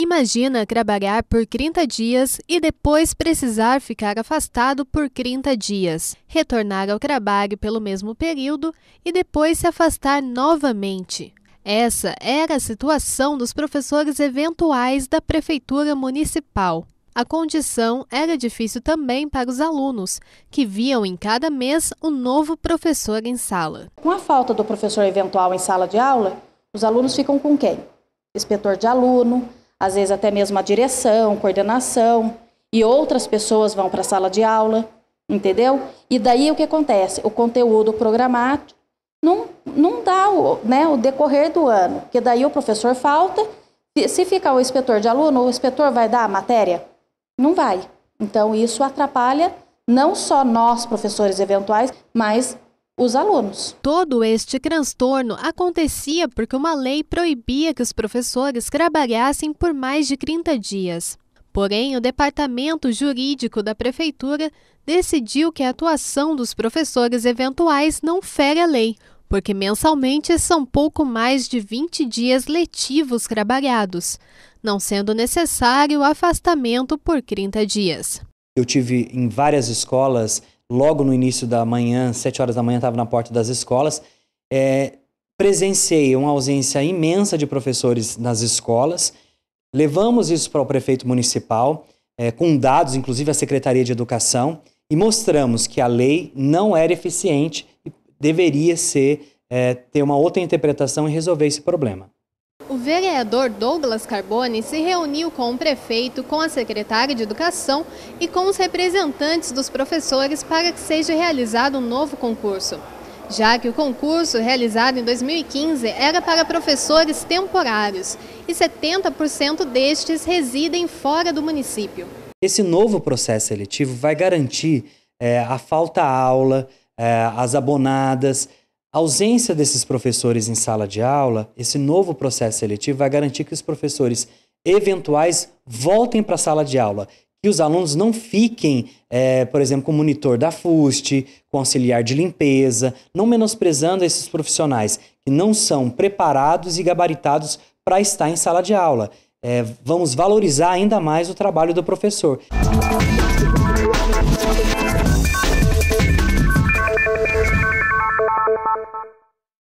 Imagina trabalhar por 30 dias e depois precisar ficar afastado por 30 dias, retornar ao trabalho pelo mesmo período e depois se afastar novamente. Essa era a situação dos professores eventuais da Prefeitura Municipal. A condição era difícil também para os alunos, que viam em cada mês um novo professor em sala. Com a falta do professor eventual em sala de aula, os alunos ficam com quem? Inspetor de aluno, às vezes até mesmo a direção, coordenação, e outras pessoas vão para a sala de aula, entendeu? E daí o que acontece? O conteúdo programado não, não dá o, né, o decorrer do ano, porque daí o professor falta. Se ficar o inspetor de aluno, o inspetor vai dar a matéria? não vai. Então, isso atrapalha não só nós, professores eventuais, mas os alunos. Todo este transtorno acontecia porque uma lei proibia que os professores trabalhassem por mais de 30 dias. Porém, o departamento jurídico da prefeitura decidiu que a atuação dos professores eventuais não fere a lei, porque mensalmente são pouco mais de 20 dias letivos trabalhados não sendo necessário o afastamento por 30 dias. Eu tive em várias escolas, logo no início da manhã, 7 horas da manhã, estava na porta das escolas. É, presenciei uma ausência imensa de professores nas escolas. Levamos isso para o prefeito municipal, é, com dados, inclusive a Secretaria de Educação, e mostramos que a lei não era eficiente e deveria ser, é, ter uma outra interpretação e resolver esse problema. O vereador Douglas Carboni se reuniu com o prefeito, com a secretária de Educação e com os representantes dos professores para que seja realizado um novo concurso. Já que o concurso, realizado em 2015, era para professores temporários e 70% destes residem fora do município. Esse novo processo seletivo vai garantir é, a falta aula, é, eh, as abonadas, a ausência desses professores em sala de aula, esse novo processo seletivo vai garantir que os professores eventuais voltem para a sala de aula, que os alunos não fiquem, é, por exemplo, com monitor da FUST, com auxiliar de limpeza, não menosprezando esses profissionais que não são preparados e gabaritados para estar em sala de aula. É, vamos valorizar ainda mais o trabalho do professor.